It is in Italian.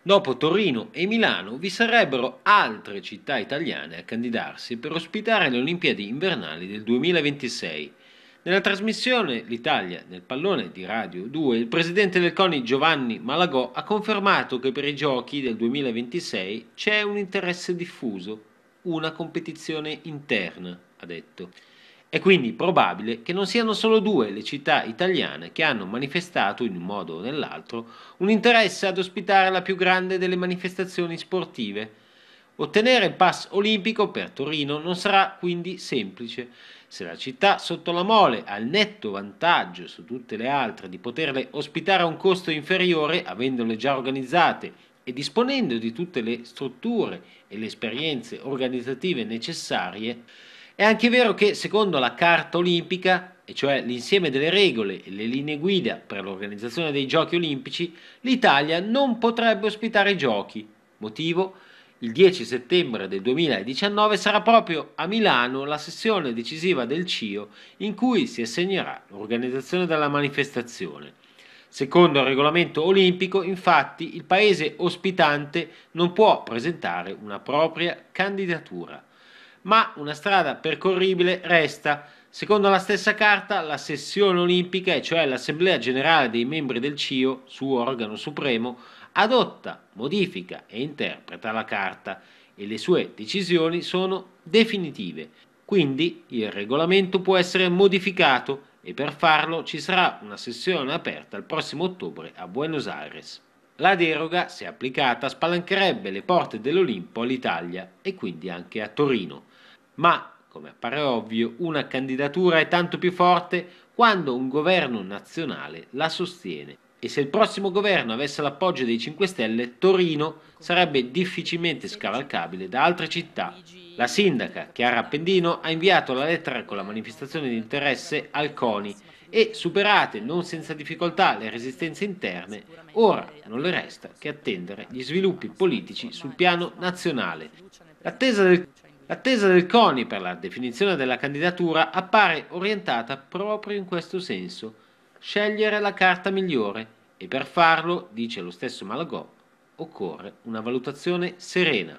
Dopo Torino e Milano vi sarebbero altre città italiane a candidarsi per ospitare le Olimpiadi invernali del 2026. Nella trasmissione L'Italia nel pallone di Radio 2, il presidente del CONI Giovanni Malagò ha confermato che per i giochi del 2026 c'è un interesse diffuso, una competizione interna, ha detto. È quindi probabile che non siano solo due le città italiane che hanno manifestato, in un modo o nell'altro, un interesse ad ospitare la più grande delle manifestazioni sportive. Ottenere il pass olimpico per Torino non sarà quindi semplice. Se la città sotto la mole ha il netto vantaggio su tutte le altre di poterle ospitare a un costo inferiore, avendole già organizzate e disponendo di tutte le strutture e le esperienze organizzative necessarie, è anche vero che secondo la Carta Olimpica, e cioè l'insieme delle regole e le linee guida per l'organizzazione dei giochi olimpici, l'Italia non potrebbe ospitare i giochi. Motivo? Il 10 settembre del 2019 sarà proprio a Milano la sessione decisiva del CIO in cui si assegnerà l'organizzazione della manifestazione. Secondo il regolamento olimpico, infatti, il paese ospitante non può presentare una propria candidatura ma una strada percorribile resta. Secondo la stessa carta, la sessione olimpica, cioè l'Assemblea Generale dei membri del CIO, suo organo supremo, adotta, modifica e interpreta la carta e le sue decisioni sono definitive. Quindi il regolamento può essere modificato e per farlo ci sarà una sessione aperta il prossimo ottobre a Buenos Aires. La deroga, se applicata, spalancherebbe le porte dell'Olimpo all'Italia e quindi anche a Torino ma, come appare ovvio, una candidatura è tanto più forte quando un governo nazionale la sostiene. E se il prossimo governo avesse l'appoggio dei 5 Stelle, Torino sarebbe difficilmente scavalcabile da altre città. La sindaca Chiara Appendino ha inviato la lettera con la manifestazione di interesse al CONI e superate non senza difficoltà le resistenze interne, ora non le resta che attendere gli sviluppi politici sul piano nazionale. L'attesa del L'attesa del CONI per la definizione della candidatura appare orientata proprio in questo senso, scegliere la carta migliore e per farlo, dice lo stesso Malagò, occorre una valutazione serena.